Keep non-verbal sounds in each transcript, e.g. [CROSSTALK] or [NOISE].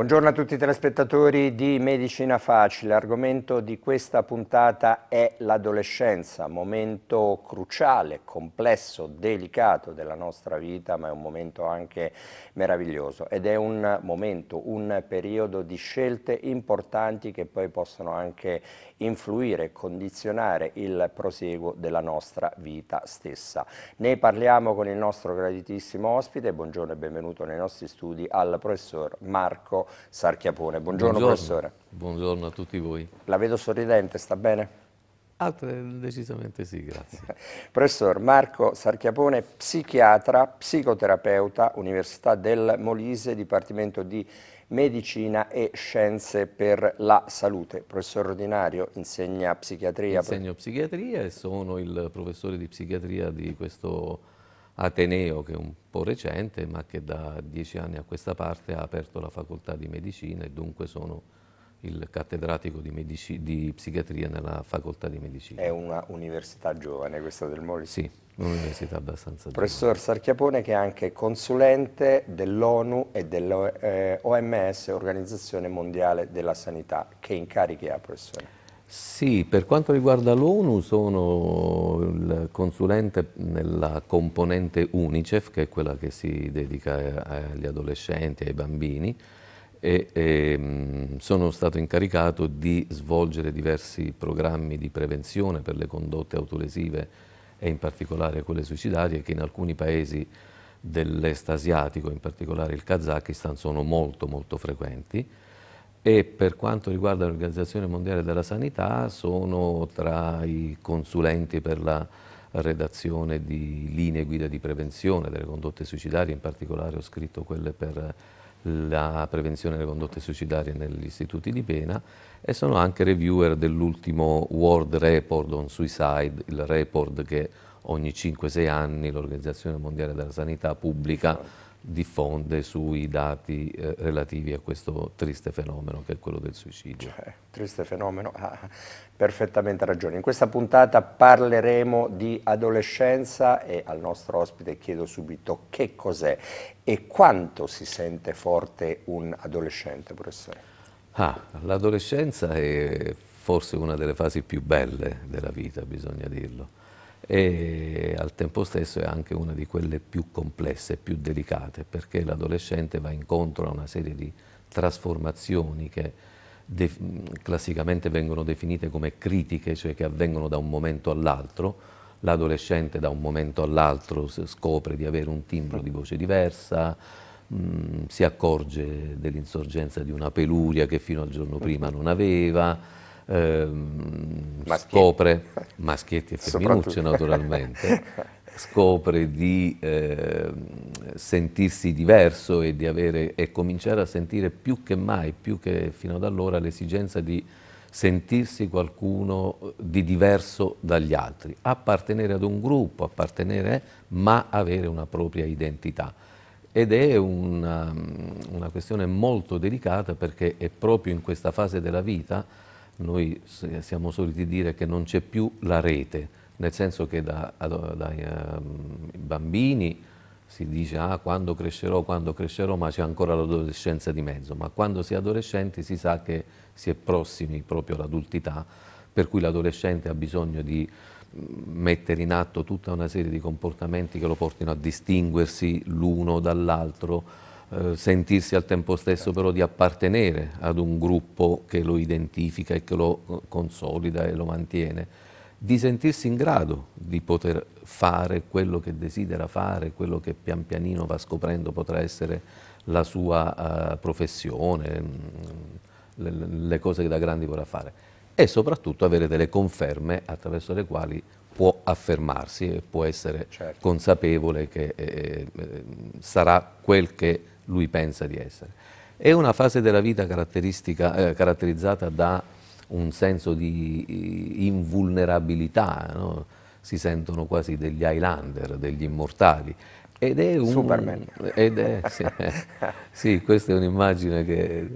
Buongiorno a tutti i telespettatori di Medicina Facile. L'argomento di questa puntata è l'adolescenza, momento cruciale, complesso, delicato della nostra vita, ma è un momento anche meraviglioso ed è un momento, un periodo di scelte importanti che poi possono anche influire, e condizionare il proseguo della nostra vita stessa. Ne parliamo con il nostro graditissimo ospite, buongiorno e benvenuto nei nostri studi al professor Marco Sarchiapone. Buongiorno, buongiorno. professore. Buongiorno a tutti voi. La vedo sorridente, sta bene? Altre decisamente sì, grazie. [LAUGHS] Professor Marco Sarchiapone, psichiatra, psicoterapeuta, Università del Molise, Dipartimento di Medicina e Scienze per la Salute. Professore ordinario, insegna psichiatria. Insegno psichiatria e sono il professore di psichiatria di questo Ateneo, che è un po' recente, ma che da dieci anni a questa parte ha aperto la facoltà di medicina e dunque sono il cattedratico di, medici, di, psichiatria nella facoltà di medicina. È una università giovane questa del Molise? Sì, un'università abbastanza giovane. Professor Sarchiapone che è anche consulente dell'ONU e dell'OMS, eh, Organizzazione Mondiale della Sanità. Che incarichi ha, professore? Sì, per quanto riguarda l'ONU sono il consulente nella componente UNICEF, che è quella che si dedica eh, agli adolescenti, ai bambini, e, e, ehm, sono stato incaricato di svolgere diversi programmi di prevenzione per le condotte autolesive e in particolare quelle suicidarie che in alcuni paesi dell'est asiatico, in particolare il Kazakistan, sono molto molto frequenti e per quanto riguarda l'Organizzazione Mondiale della Sanità sono tra i consulenti per la redazione di linee guida di prevenzione delle condotte suicidarie, in particolare ho scritto quelle per la prevenzione delle condotte suicidarie negli istituti di pena e sono anche reviewer dell'ultimo World Report on Suicide, il report che ogni 5-6 anni l'Organizzazione Mondiale della Sanità pubblica diffonde sui dati eh, relativi a questo triste fenomeno che è quello del suicidio. Cioè, triste fenomeno, ha ah, perfettamente ragione. In questa puntata parleremo di adolescenza e al nostro ospite chiedo subito che cos'è e quanto si sente forte un adolescente, professore. Ah, l'adolescenza è forse una delle fasi più belle della vita, bisogna dirlo e al tempo stesso è anche una di quelle più complesse, più delicate, perché l'adolescente va incontro a una serie di trasformazioni che classicamente vengono definite come critiche, cioè che avvengono da un momento all'altro. L'adolescente da un momento all'altro scopre di avere un timbro di voce diversa, mh, mm, si accorge dell'insorgenza di una peluria che fino al giorno prima non aveva, ehm, scopre, [LAUGHS] maschietti e femminucce naturalmente, [LAUGHS] scopre di eh, sentirsi diverso e, di avere, e cominciare a sentire più che mai, più che fino ad allora, l'esigenza di sentirsi qualcuno eh, di diverso dagli altri, appartenere ad un gruppo, appartenere, ma avere una propria identità. Ed è una, una questione molto delicata perché è proprio in questa fase della vita noi siamo soliti dire che non c'è più la rete, nel senso che da, dai ehm, bambini si dice ah, quando crescerò, quando crescerò, ma c'è ancora l'adolescenza di mezzo, ma quando si è adolescenti si sa che si è prossimi proprio all'adultità, per cui l'adolescente ha bisogno di mm, mettere in atto tutta una serie di comportamenti che lo portino a distinguersi l'uno dall'altro, eh, sentirsi al tempo stesso certo. però di appartenere ad un gruppo che lo identifica e che lo eh, consolida e lo mantiene, di sentirsi in grado di poter fare quello che desidera fare, quello che pian pianino va scoprendo potrà essere la sua eh, professione, mm, le, le cose che da grandi vorrà fare e soprattutto avere delle conferme attraverso le quali può affermarsi e può essere certo. consapevole che eh, eh sarà quel che lui pensa di essere. È una fase della vita eh, caratterizzata da un senso di eh, invulnerabilità, no? si sentono quasi degli Highlander, degli immortali. Ed è un, Superman. Ed è, sì, [LAUGHS] sì, questa è un'immagine che eh,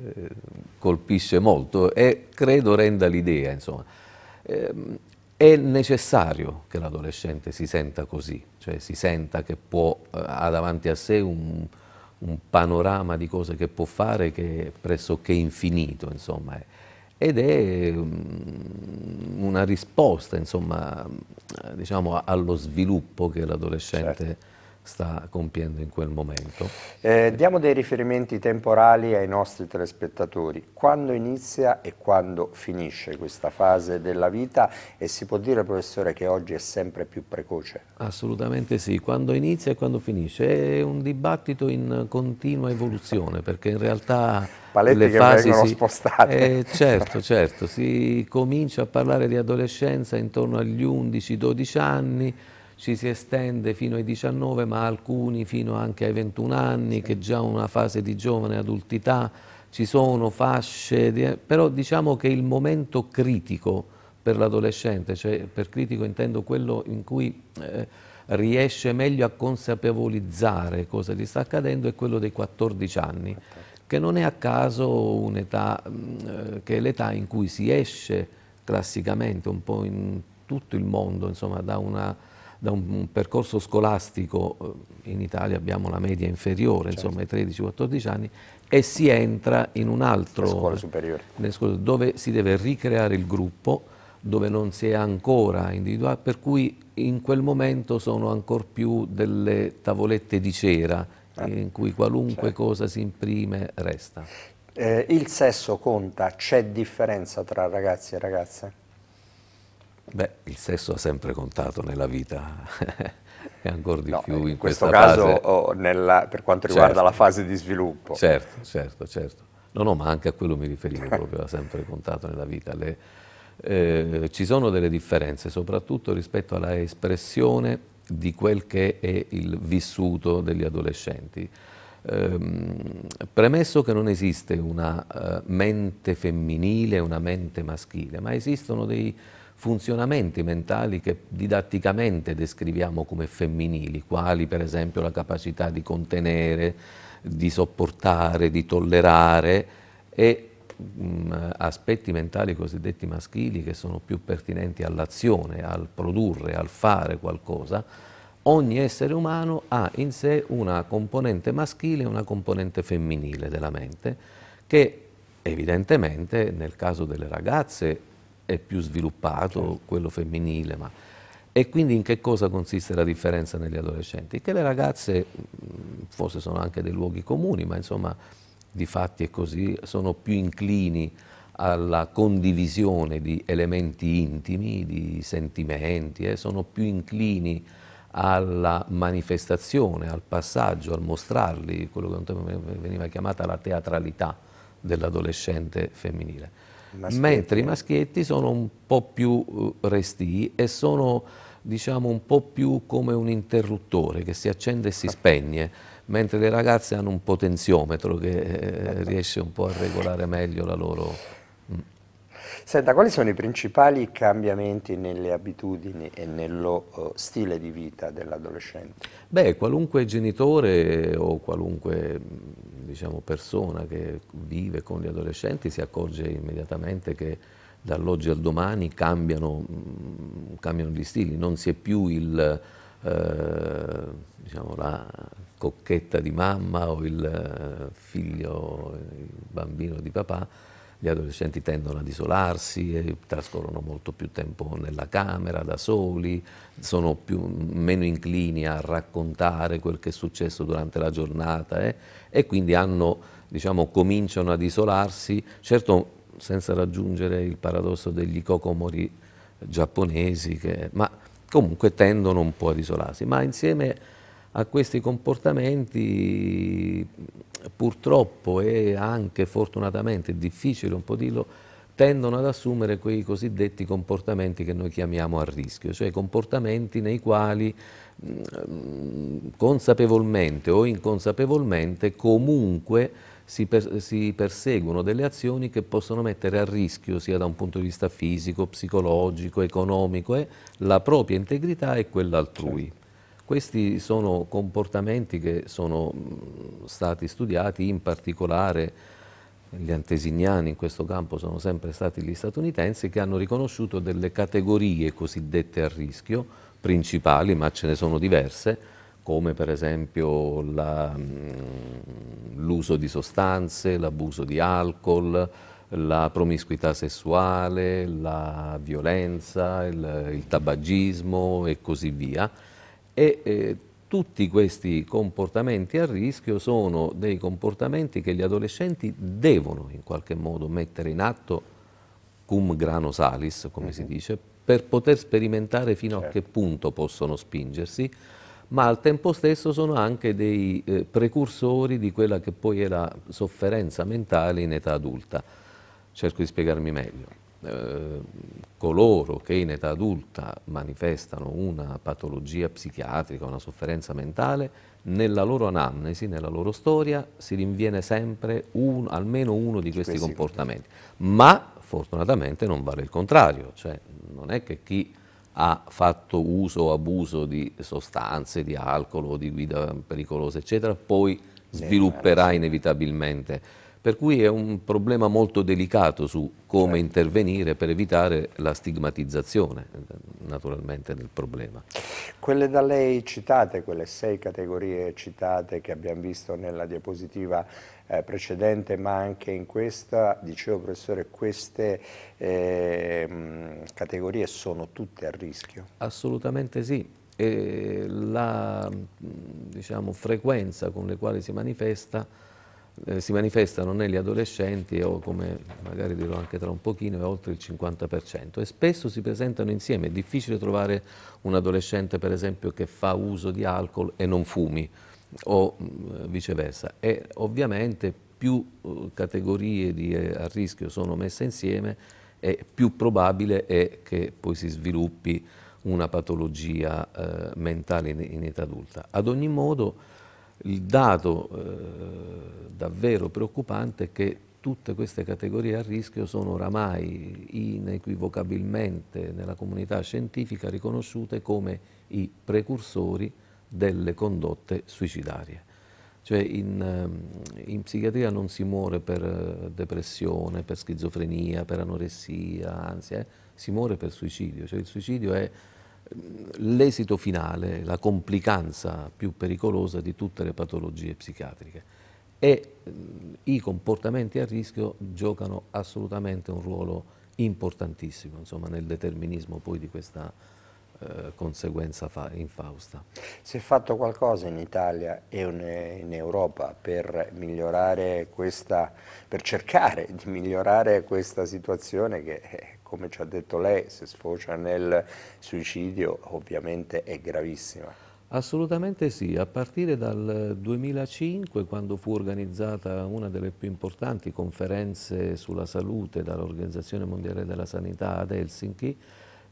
colpisce molto e credo renda l'idea, insomma. Ehm, è necessario che l'adolescente si senta così, cioè si senta che può, eh, ha davanti a sé un, un panorama di cose che può fare che è pressoché infinito, insomma. Eh. Ed è mm, una risposta, insomma, diciamo, allo sviluppo che l'adolescente certo sta compiendo in quel momento. Eh, diamo dei riferimenti temporali ai nostri telespettatori. Quando inizia e quando finisce questa fase della vita e si può dire, professore, che oggi è sempre più precoce? Assolutamente sì, quando inizia e quando finisce. È un dibattito in continua evoluzione perché in realtà... Paletti le che fasi vengono si... spostate. Eh, certo, certo, si comincia a parlare di adolescenza intorno agli 11-12 anni, ci si estende fino ai 19 ma alcuni fino anche ai 21 anni sì. che è già una fase di giovane adultità, ci sono fasce, di... Eh, però diciamo che il momento critico per l'adolescente, cioè per critico intendo quello in cui eh, riesce meglio a consapevolizzare cosa gli sta accadendo è quello dei 14 anni, che non è a caso un'età, mm, eh, che è l'età in cui si esce classicamente un po' in tutto il mondo, insomma, da una da un percorso scolastico, eh, in Italia abbiamo la media inferiore, certo. insomma i 13-14 anni, e si entra in un altro... Scuola superiore. Scuole, dove si deve ricreare il gruppo, dove non si è ancora individuato, per cui in quel momento sono ancora più delle tavolette di cera, eh. in cui qualunque certo. cosa si imprime resta. Eh, il sesso conta, c'è differenza tra ragazzi e ragazze? Beh, il sesso ha sempre contato nella vita [LAUGHS] e ancora di no, più in questo caso fase... nella, per quanto riguarda certo. la fase di sviluppo. Certo, certo, certo. No, no, ma anche a quello mi riferivo proprio, ha sempre contato nella vita. Le, eh, ci sono delle differenze, soprattutto rispetto alla espressione di quel che è il vissuto degli adolescenti. Eh, premesso che non esiste una eh, mente femminile una mente maschile, ma esistono dei funzionamenti mentali che didatticamente descriviamo come femminili, quali per esempio la capacità di contenere, di sopportare, di tollerare e mh, mm, aspetti mentali cosiddetti maschili che sono più pertinenti all'azione, al produrre, al fare qualcosa, ogni essere umano ha in sé una componente maschile e una componente femminile della mente che evidentemente nel caso delle ragazze è più sviluppato, certo. quello femminile, ma... E quindi in che cosa consiste la differenza negli adolescenti? Che le ragazze, forse sono anche dei luoghi comuni, ma insomma di fatti è così, sono più inclini alla condivisione di elementi intimi, di sentimenti, eh, sono più inclini alla manifestazione, al passaggio, al mostrarli, quello che un tempo veniva chiamata la teatralità dell'adolescente femminile. Maschietti. mentre i maschietti sono un po' più eh, resti e sono diciamo un po' più come un interruttore che si accende e si spegne mentre le ragazze hanno un potenziometro che eh, riesce un po' a regolare meglio la loro... Mm. Senta, quali sono i principali cambiamenti nelle abitudini e nello eh, stile di vita dell'adolescente? Beh, qualunque genitore o qualunque mm, diciamo, persona che vive con gli adolescenti si accorge immediatamente che dall'oggi al domani cambiano, mm, cambiano gli stili, non si è più il, eh, diciamo, la cocchetta di mamma o il eh, figlio, il bambino di papà, gli adolescenti tendono ad isolarsi, trascorrono molto più tempo nella camera da soli, sono più, meno inclini a raccontare quel che è successo durante la giornata eh, e quindi hanno, diciamo, cominciano ad isolarsi, certo senza raggiungere il paradosso degli cocomori giapponesi, che, ma comunque tendono un po' ad isolarsi, ma insieme a questi comportamenti purtroppo e anche fortunatamente, è difficile un po' dirlo, tendono ad assumere quei cosiddetti comportamenti che noi chiamiamo a rischio, cioè comportamenti nei quali mm, consapevolmente o inconsapevolmente comunque si, per, si, perseguono delle azioni che possono mettere a rischio sia da un punto di vista fisico, psicologico, economico, eh, la propria integrità e quella altrui. Certo. Questi sono comportamenti che sono mm, stati studiati in particolare gli antesignani in questo campo sono sempre stati gli statunitensi che hanno riconosciuto delle categorie cosiddette a rischio principali, ma ce ne sono diverse, come per esempio mm, l'uso di sostanze, l'abuso di alcol, la promiscuità sessuale, la violenza, il, il tabagismo e così via e eh, tutti questi comportamenti a rischio sono dei comportamenti che gli adolescenti devono in qualche modo mettere in atto cum grano salis, come mm -hmm. si mhm. dice, per poter sperimentare fino certo. a che punto possono spingersi, ma al tempo stesso sono anche dei eh, precursori di quella che poi è la sofferenza mentale in età adulta. Cerco di spiegarmi meglio. Eh, coloro che in età adulta manifestano una patologia psichiatrica, una sofferenza mentale, nella loro anamnesi, nella loro storia, si rinviene sempre un, almeno uno di questi comportamenti. Ma fortunatamente non vale il contrario, cioè non è che chi ha fatto uso o abuso di sostanze, di alcol o di guida pericolosa, eccetera, poi svilupperà inevitabilmente per cui è un problema molto delicato su come certo. intervenire per evitare la stigmatizzazione naturalmente del problema. Quelle da lei citate, quelle sei categorie citate che abbiamo visto nella diapositiva eh, precedente ma anche in questa, dicevo professore, queste eh, categorie sono tutte a rischio? Assolutamente sì. E la diciamo, frequenza con le quali si manifesta eh, si manifestano negli adolescenti o come magari dirò anche tra un pochino è oltre il 50% e spesso si presentano insieme, è difficile trovare un adolescente per esempio che fa uso di alcol e non fumi o mh, mm, viceversa e ovviamente più uh, categorie di, eh, a rischio sono messe insieme e più probabile è che poi si sviluppi una patologia eh, mentale in, in età adulta. Ad ogni modo il dato eh, davvero preoccupante è che tutte queste categorie a rischio sono oramai inequivocabilmente nella comunità scientifica riconosciute come i precursori delle condotte suicidarie. Cioè in, ehm, in, psichiatria non si muore per eh, depressione, per schizofrenia, per anoressia, ansia, eh? si muore per suicidio. Cioè il suicidio è l'esito finale, la complicanza più pericolosa di tutte le patologie psichiatriche e mm, i comportamenti a rischio giocano assolutamente un ruolo importantissimo insomma, nel determinismo poi di questa eh, conseguenza fa infausta. Si è fatto qualcosa in Italia e in Europa per migliorare questa, per cercare di migliorare questa situazione che eh, come ci ha detto lei, se sfocia nel suicidio ovviamente è gravissima. Assolutamente sì, a partire dal 2005 quando fu organizzata una delle più importanti conferenze sulla salute dall'Organizzazione Mondiale della Sanità ad Helsinki,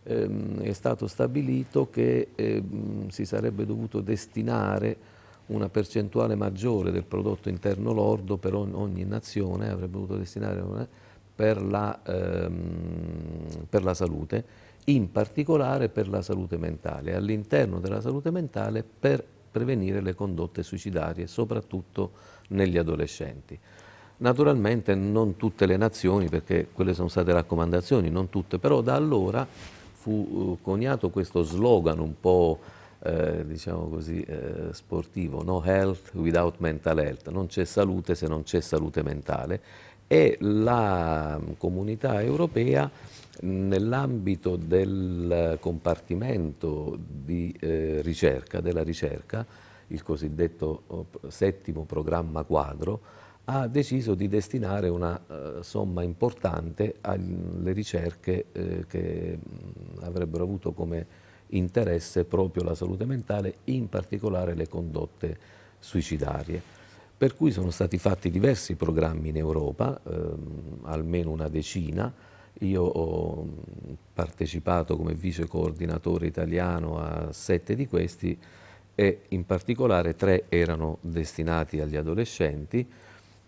ehm, è stato stabilito che ehm, si sarebbe dovuto destinare una percentuale maggiore del prodotto interno lordo per ogni, ogni nazione, avrebbe dovuto destinare una, per la, ehm, per la salute, in particolare per la salute mentale, all'interno della salute mentale per prevenire le condotte suicidarie, soprattutto negli adolescenti. Naturalmente non tutte le nazioni, perché quelle sono state raccomandazioni, non tutte, però da allora fu eh, coniato questo slogan un po' eh, diciamo così, eh, sportivo, no health without mental health, non c'è salute se non c'è salute mentale e la comunità europea nell'ambito del compartimento di eh, ricerca, della ricerca, il cosiddetto oh, settimo programma quadro, ha deciso di destinare una uh, somma importante alle ricerche eh, che mh, mm, avrebbero avuto come interesse proprio la salute mentale, in particolare le condotte suicidarie per cui sono stati fatti diversi programmi in Europa, ehm, almeno una decina. Io ho mm, partecipato come vice coordinatore italiano a sette di questi e in particolare tre erano destinati agli adolescenti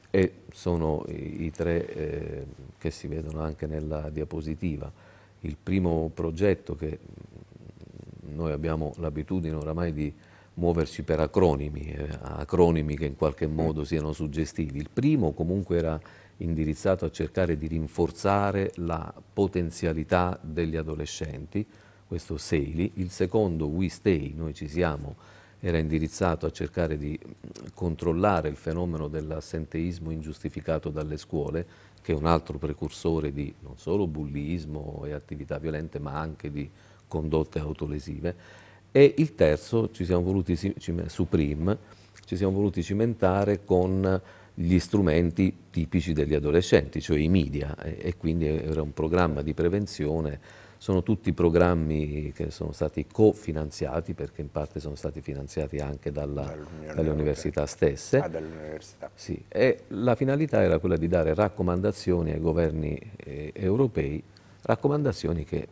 e sono i, tre eh, che si vedono anche nella diapositiva. Il primo progetto che mm, noi abbiamo l'abitudine oramai di muoversi per acronimi, eh, acronimi che in qualche modo mm. siano suggestivi. Il primo comunque era indirizzato a cercare di rinforzare la potenzialità degli adolescenti, questo Seili. Il secondo, We Stay, noi ci siamo, era indirizzato a cercare di mm, controllare il fenomeno dell'assenteismo ingiustificato dalle scuole, che è un altro precursore di non solo bullismo e attività violente, ma anche di condotte autolesive e il terzo ci siamo voluti, Supreme, ci siamo voluti cimentare con gli strumenti tipici degli adolescenti, cioè i media, e, e quindi era un programma di prevenzione. Sono tutti programmi che sono stati cofinanziati, perché in parte sono stati finanziati anche dalla, dalle università stesse. Ah, dall'università. Sì, e la finalità era quella di dare raccomandazioni ai governi eh, europei, raccomandazioni che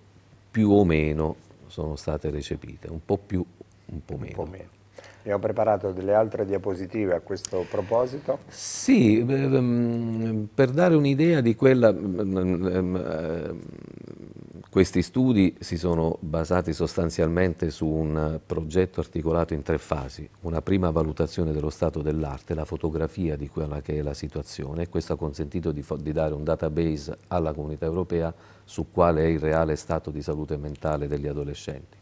più o meno sono state recepite, un po' più, un po' meno. Un po meno. Abbiamo preparato delle altre diapositive a questo proposito? Sì, ehm, per dare un'idea di quella, mm, mm, mm, ehm, questi studi si sono basati sostanzialmente su un progetto articolato in tre fasi, una prima valutazione dello stato dell'arte, la fotografia di quella che è la situazione, e questo ha consentito di dare un database alla comunità europea su quale è il reale stato di salute mentale degli adolescenti.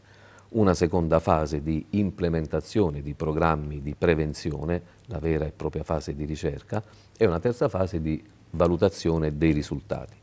Una seconda fase di implementazione di programmi di prevenzione, la vera e propria fase di ricerca, e una terza fase di valutazione dei risultati.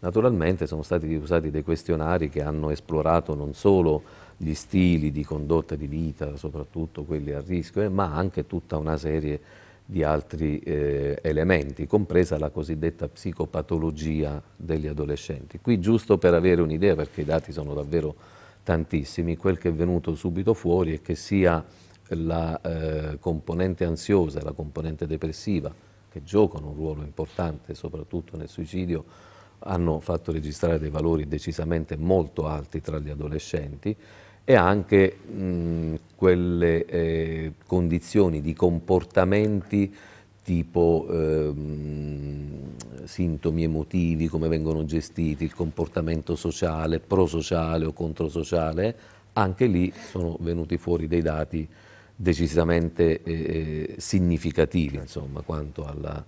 Naturalmente sono stati usati dei questionari che hanno esplorato non solo gli stili di condotta di vita, soprattutto quelli a rischio, eh, ma anche tutta una serie di di altri eh, elementi, compresa la cosiddetta psicopatologia degli adolescenti. Qui giusto per avere un'idea, perché i dati sono davvero tantissimi, quel che è venuto subito fuori è che sia la eh, componente ansiosa e la componente depressiva, che giocano un ruolo importante soprattutto nel suicidio, hanno fatto registrare dei valori decisamente molto alti tra gli adolescenti, e anche mh, quelle eh, condizioni di comportamenti tipo eh, sintomi emotivi, come vengono gestiti, il comportamento sociale, prosociale o controsociale, anche lì sono venuti fuori dei dati decisamente eh, eh significativi insomma, quanto alla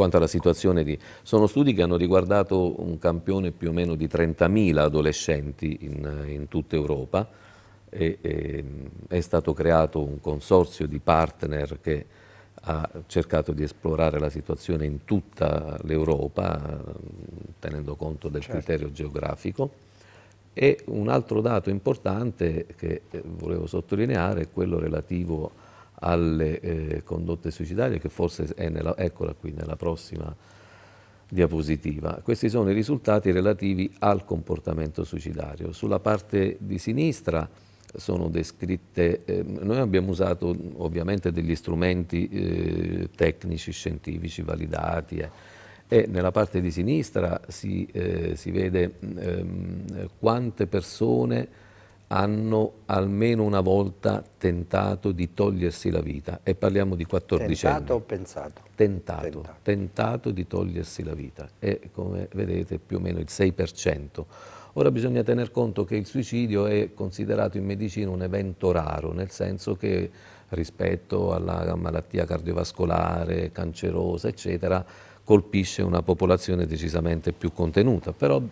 quanto alla situazione di... Sono studi che hanno riguardato un campione più o meno di 30.000 adolescenti in, in tutta Europa e, e, è stato creato un consorzio di partner che ha cercato di esplorare la situazione in tutta l'Europa tenendo conto del certo. criterio geografico. E un altro dato importante che eh, volevo sottolineare è quello relativo alle eh, condotte suicidarie che forse è nella, eccola qui nella prossima diapositiva. Questi sono i risultati relativi al comportamento suicidario. Sulla parte di sinistra sono descritte, eh, noi abbiamo usato ovviamente degli strumenti eh, tecnici, scientifici, validati eh, e nella parte di sinistra si, eh, si vede ehm, quante persone hanno almeno una volta tentato di togliersi la vita e parliamo di 14 tentato anni. Tentato o pensato? Tentato, tentato, tentato di togliersi la vita e come vedete più o meno il 6%. Ora bisogna tener conto che il suicidio è considerato in medicina un evento raro, nel senso che rispetto alla malattia cardiovascolare, cancerosa, eccetera, colpisce una popolazione decisamente più contenuta, però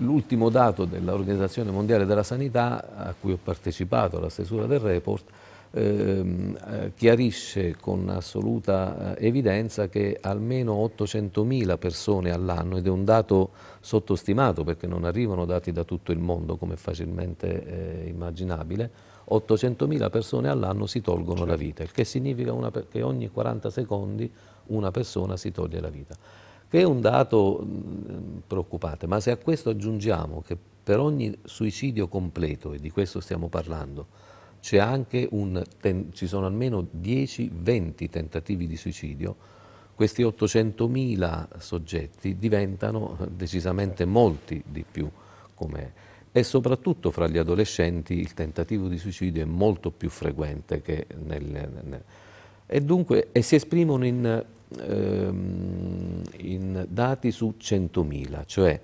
L'ultimo dato dell'Organizzazione Mondiale della Sanità, a cui ho partecipato alla stesura del report, ehm, eh, chiarisce con assoluta eh, evidenza che almeno 800.000 persone all'anno, ed è un dato sottostimato perché non arrivano dati da tutto il mondo come è facilmente eh, immaginabile, 800.000 persone all'anno si tolgono la vita, il che significa una, che ogni 40 secondi una persona si toglie la vita che è un dato mm, preoccupante, ma se a questo aggiungiamo che per ogni suicidio completo, e di questo stiamo parlando, un, ten, ci sono almeno 10-20 tentativi di suicidio, questi 800.000 soggetti diventano eh, decisamente molti di più com'è. E soprattutto fra gli adolescenti il tentativo di suicidio è molto più frequente che nel, nel e dunque e si esprimono in ehm, in dati su 100.000, cioè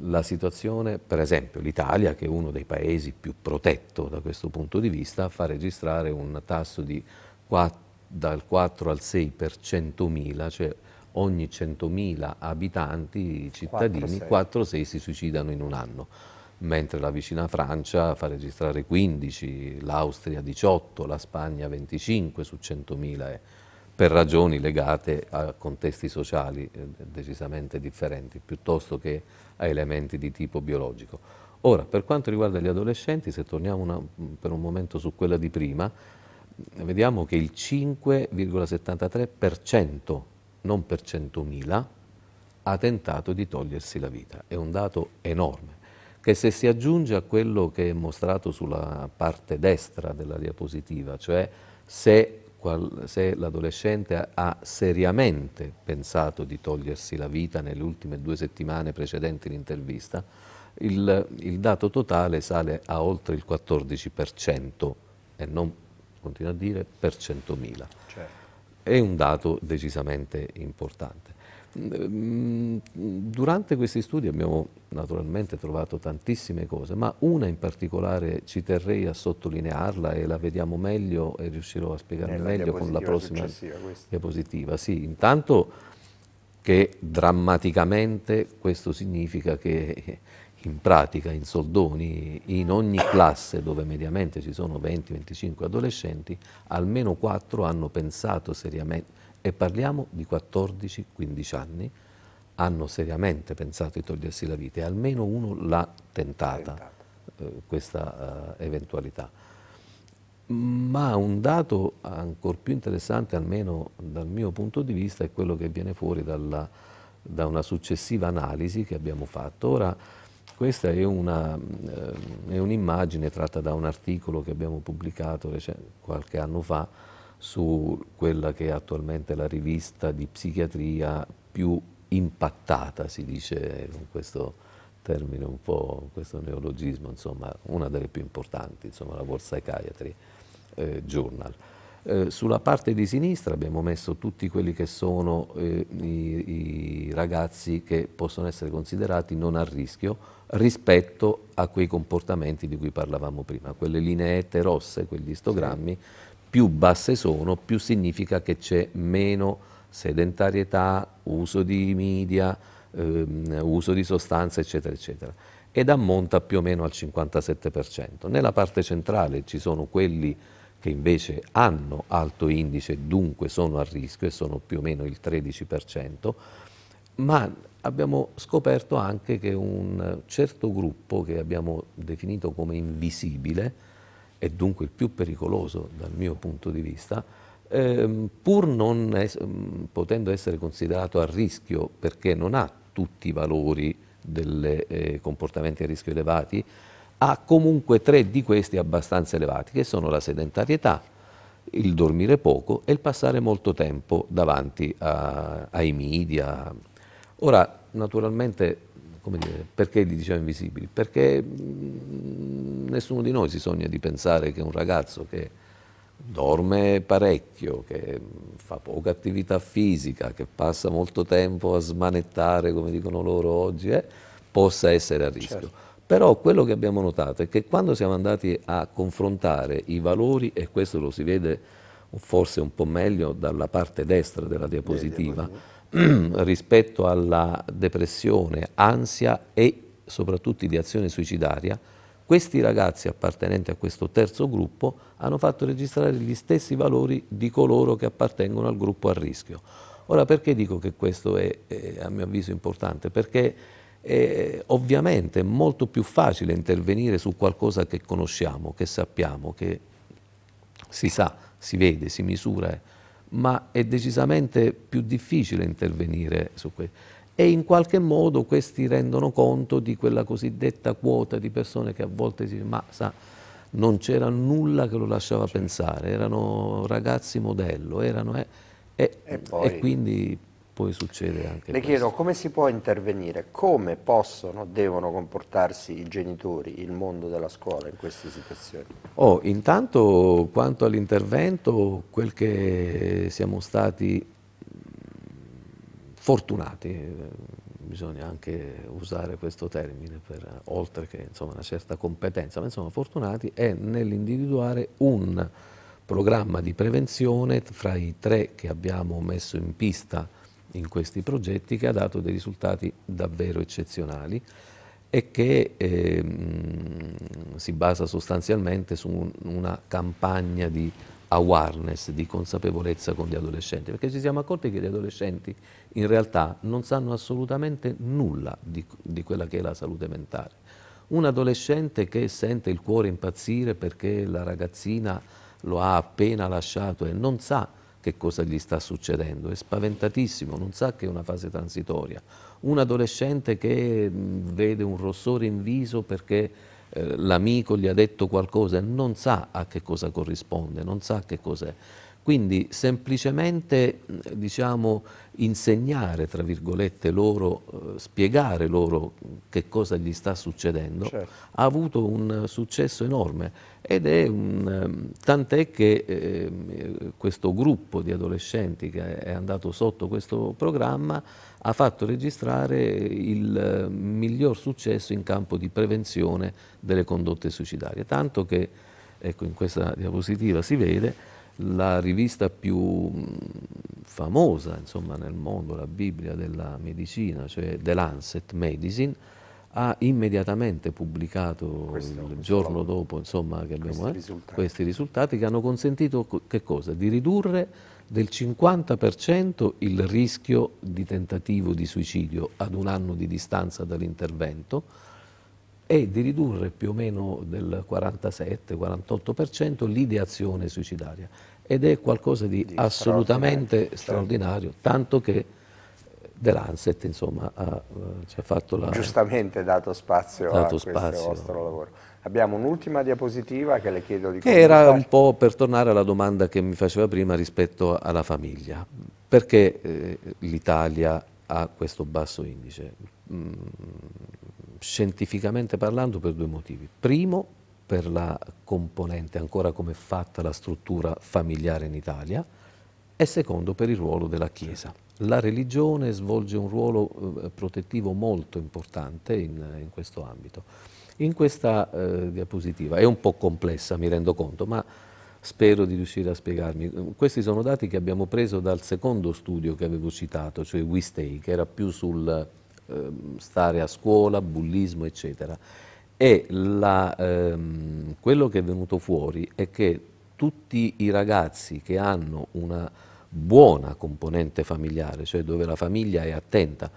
la situazione, per esempio l'Italia, che è uno dei paesi più protetto da questo punto di vista, fa registrare un tasso di 4, dal 4 al 6 per 100.000, cioè ogni 100.000 abitanti cittadini 4-6 si suicidano in un anno, mentre la vicina Francia fa registrare 15, l'Austria 18, la Spagna 25 su 100.000 per ragioni legate a contesti sociali eh, decisamente differenti, piuttosto che a elementi di tipo biologico. Ora, per quanto riguarda gli adolescenti, se torniamo una, per un momento su quella di prima, vediamo che il 5,73%, non per 100.000, ha tentato di togliersi la vita. È un dato enorme, che se si aggiunge a quello che è mostrato sulla parte destra della diapositiva, cioè se qual, se l'adolescente ha seriamente pensato di togliersi la vita nelle ultime due settimane precedenti l'intervista, il, il dato totale sale a oltre il 14% e non, continua a dire, per 100.000. Certo. È un dato decisamente importante. Ehm, durante questi studi abbiamo naturalmente trovato tantissime cose, ma una in particolare ci terrei a sottolinearla e la vediamo meglio e riuscirò a spiegarla meglio con la prossima diapositiva. Sì, intanto che drammaticamente questo significa che in pratica, in soldoni, in ogni classe dove mediamente ci sono 20-25 adolescenti, almeno 4 hanno pensato seriamente e parliamo di 14-15 anni, hanno seriamente pensato di togliersi la vita e almeno uno l'ha tentata, tentata. Eh, questa eh, eventualità. Ma un dato ancora più interessante, almeno dal mio punto di vista, è quello che viene fuori dalla, da una successiva analisi che abbiamo fatto. Ora, questa è, eh, un'immagine eh, un tratta da un articolo che abbiamo pubblicato qualche anno fa su quella che è attualmente la rivista di psichiatria più impattata, si dice con questo termine un po', questo neologismo, insomma, una delle più importanti, insomma, la World Psychiatry eh, Journal. Eh, sulla parte di sinistra abbiamo messo tutti quelli che sono eh, i, i, ragazzi che possono essere considerati non a rischio rispetto a quei comportamenti di cui parlavamo prima, quelle lineette rosse, quegli istogrammi sì più basse sono, più significa che c'è meno sedentarietà, uso di media, ehm, uso di sostanze, eccetera, eccetera. Ed ammonta più o meno al 57%. Nella parte centrale ci sono quelli che invece hanno alto indice, dunque sono a rischio e sono più o meno il 13%, ma abbiamo scoperto anche che un certo gruppo che abbiamo definito come invisibile, e dunque il più pericoloso dal mio punto di vista, ehm, pur non es mm, potendo essere considerato a rischio perché non ha tutti i valori dei eh, comportamenti a rischio elevati, ha comunque tre di questi abbastanza elevati, che sono la sedentarietà, il dormire poco e il passare molto tempo davanti a, ai media. Ora, naturalmente dire, perché li diciamo invisibili? Perché mm, nessuno di noi si sogna di pensare che un ragazzo che dorme parecchio, che mm, fa poca attività fisica, che passa molto tempo a smanettare, come dicono loro oggi, eh, possa essere a rischio. Certo. Però quello che abbiamo notato è che quando siamo andati a confrontare i valori, e questo lo si vede forse un po' meglio dalla parte destra della diapositiva, [CLEARS THROAT] rispetto alla depressione, ansia e soprattutto di azione suicidaria, questi ragazzi appartenenti a questo terzo gruppo hanno fatto registrare gli stessi valori di coloro che appartengono al gruppo a rischio. Ora perché dico che questo è, è a mio avviso importante? Perché eh, ovviamente è molto più facile intervenire su qualcosa che conosciamo, che sappiamo, che si sa, si vede, si misura ma è decisamente più difficile intervenire su questo. E in qualche modo questi rendono conto di quella cosiddetta quota di persone che a volte si dice, ma sa, non c'era nulla che lo lasciava certo. pensare, erano ragazzi modello, erano, eh, eh, e, e, quindi poi succede anche Le questo. chiedo come si può intervenire, come possono, devono comportarsi i genitori, il mondo della scuola in queste situazioni? Oh, intanto quanto all'intervento, quel che siamo stati mm, fortunati, eh, bisogna anche usare questo termine per, eh, oltre che insomma, una certa competenza, ma insomma fortunati è nell'individuare un programma di prevenzione fra i tre che abbiamo messo in pista in questi progetti che ha dato dei risultati davvero eccezionali e che eh, si basa sostanzialmente su un, una campagna di awareness, di consapevolezza con gli adolescenti, perché ci siamo accorti che gli adolescenti in realtà non sanno assolutamente nulla di, di quella che è la salute mentale. Un adolescente che sente il cuore impazzire perché la ragazzina lo ha appena lasciato e non sa che cosa gli sta succedendo, è spaventatissimo, non sa che è una fase transitoria. Un adolescente che vede un rossore in viso perché eh, l'amico gli ha detto qualcosa e non sa a che cosa corrisponde, non sa che cos'è. Quindi semplicemente diciamo, insegnare, tra virgolette, loro, eh, spiegare loro che cosa gli sta succedendo, certo. ha avuto un successo enorme ed è un... Ehm, tant'è che eh, questo gruppo di adolescenti che è andato sotto questo programma ha fatto registrare il ehm, miglior successo in campo di prevenzione delle condotte suicidarie, tanto che, ecco in questa diapositiva si vede, la rivista più mm, famosa insomma, nel mondo, la Bibbia della medicina, cioè The Lancet Medicine, ha immediatamente pubblicato Questo, il giorno dopo insomma, che questi, abbiamo, eh, risultati. questi risultati che hanno consentito che cosa? di ridurre del 50% il rischio di tentativo di suicidio ad un anno di distanza dall'intervento e di ridurre più o meno del 47-48% l'ideazione suicidaria ed è qualcosa di, di assolutamente straordinario, straordinario tanto che dell'Anset eh, insomma ha, eh, ci ha fatto la... Giustamente dato spazio dato a spazio. questo vostro lavoro. Abbiamo un'ultima diapositiva che le chiedo di... Che era un po' per tornare alla domanda che mi faceva prima rispetto alla famiglia. Perché eh, l'Italia ha questo basso indice? Mm, scientificamente parlando per due motivi. Primo, per la componente ancora come è fatta la struttura familiare in Italia e secondo per il ruolo della Chiesa. La religione svolge un ruolo eh, protettivo molto importante in, in questo ambito. In questa eh, diapositiva è un po' complessa, mi rendo conto, ma spero di riuscire a spiegarmi. Questi sono dati che abbiamo preso dal secondo studio che avevo citato, cioè WeStay, che era più sul Ehm, stare a scuola, bullismo, eccetera. E la, ehm, quello che è venuto fuori è che tutti i ragazzi che hanno una buona componente familiare, cioè dove la famiglia è attenta,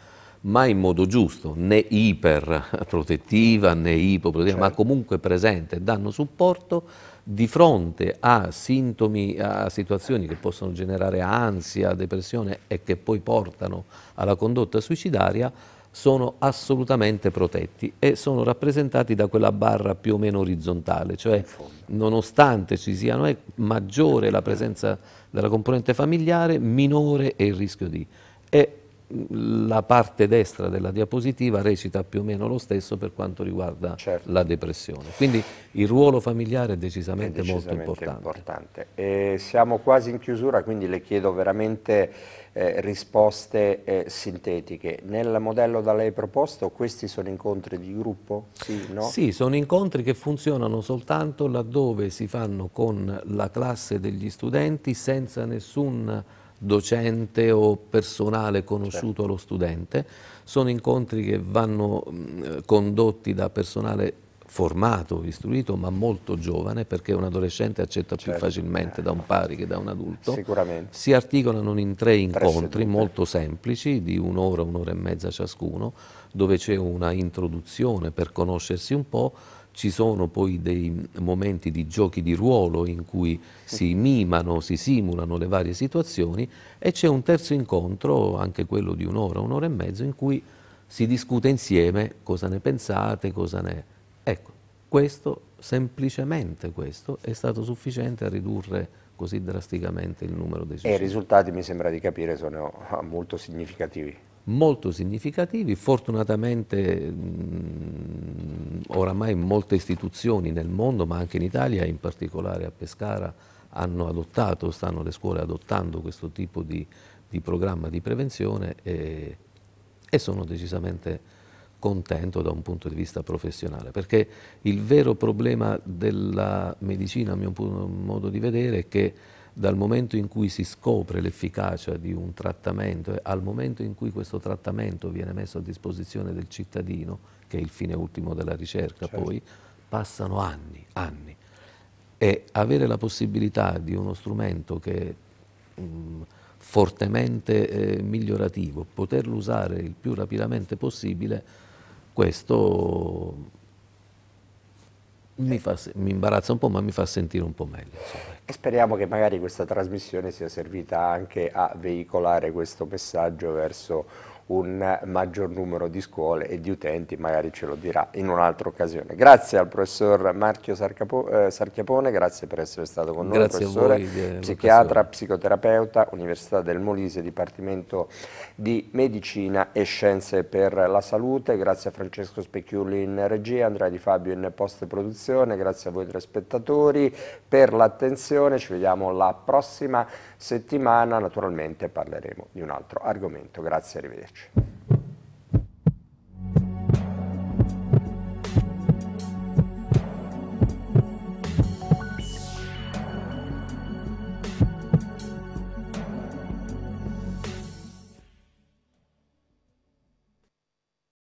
ma in modo giusto, né iperprotettiva né ipoprotettiva, certo. ma comunque presente, danno supporto di fronte a sintomi, a situazioni che possono generare ansia, depressione e che poi portano alla condotta suicidaria, sono assolutamente protetti e sono rappresentati da quella barra più o meno orizzontale, cioè nonostante ci siano è eh, maggiore la presenza della componente familiare, minore è il rischio di. E la parte destra della diapositiva recita più o meno lo stesso per quanto riguarda certo. la depressione. Quindi il ruolo familiare è decisamente, è decisamente molto importante. importante. siamo quasi in chiusura, quindi le chiedo veramente eh, risposte eh, sintetiche. Nel modello da lei proposto questi sono incontri di gruppo? Sì, no? sì, sono incontri che funzionano soltanto laddove si fanno con la classe degli studenti senza nessun docente o personale conosciuto certo. allo studente, sono incontri che vanno mm, condotti da personale formato, istruito, ma molto giovane, perché un adolescente accetta certo. più facilmente eh. da un pari che da un adulto. Sicuramente. Si articolano in tre incontri tre molto semplici, di un'ora, un'ora e mezza ciascuno, dove c'è una introduzione per conoscersi un po', ci sono poi dei momenti di giochi di ruolo in cui si mm-hmm. mimano, si simulano le varie situazioni e c'è un terzo incontro, anche quello di un'ora, un'ora e mezzo, in cui si discute insieme cosa ne pensate, cosa ne... Ecco, questo, semplicemente questo, è stato sufficiente a ridurre così drasticamente il numero dei suicidi. E i risultati, mi sembra di capire, sono molto significativi molto significativi, fortunatamente mh, mm, oramai molte istituzioni nel mondo, ma anche in Italia, in particolare a Pescara, hanno adottato, stanno le scuole adottando questo tipo di, di programma di prevenzione e, e sono decisamente contento da un punto di vista professionale, perché il vero problema della medicina, a mio modo di vedere, è che dal momento in cui si scopre l'efficacia di un trattamento al momento in cui questo trattamento viene messo a disposizione del cittadino, che è il fine ultimo della ricerca certo. poi, passano anni, anni. E avere la possibilità di uno strumento che è mm, mh, fortemente eh, migliorativo, poterlo usare il più rapidamente possibile, questo mi, fa, mi, imbarazza un po', ma mi fa sentire un po' meglio. Insomma. Ecco. E speriamo che magari questa trasmissione sia servita anche a veicolare questo messaggio verso un maggior numero di scuole e di utenti, magari ce lo dirà in un'altra occasione. Grazie al professor Marchio Sarcapo, eh, Sarchiapone, grazie per essere stato con grazie noi, professore, psichiatra, psicoterapeuta, Università del Molise, Dipartimento di Medicina e Scienze per la Salute, grazie a Francesco Specchiulli in regia, Andrea Di Fabio in post-produzione, grazie a voi tre spettatori per l'attenzione, ci vediamo la prossima settimana, naturalmente parleremo di un altro argomento. Grazie, arrivederci. church.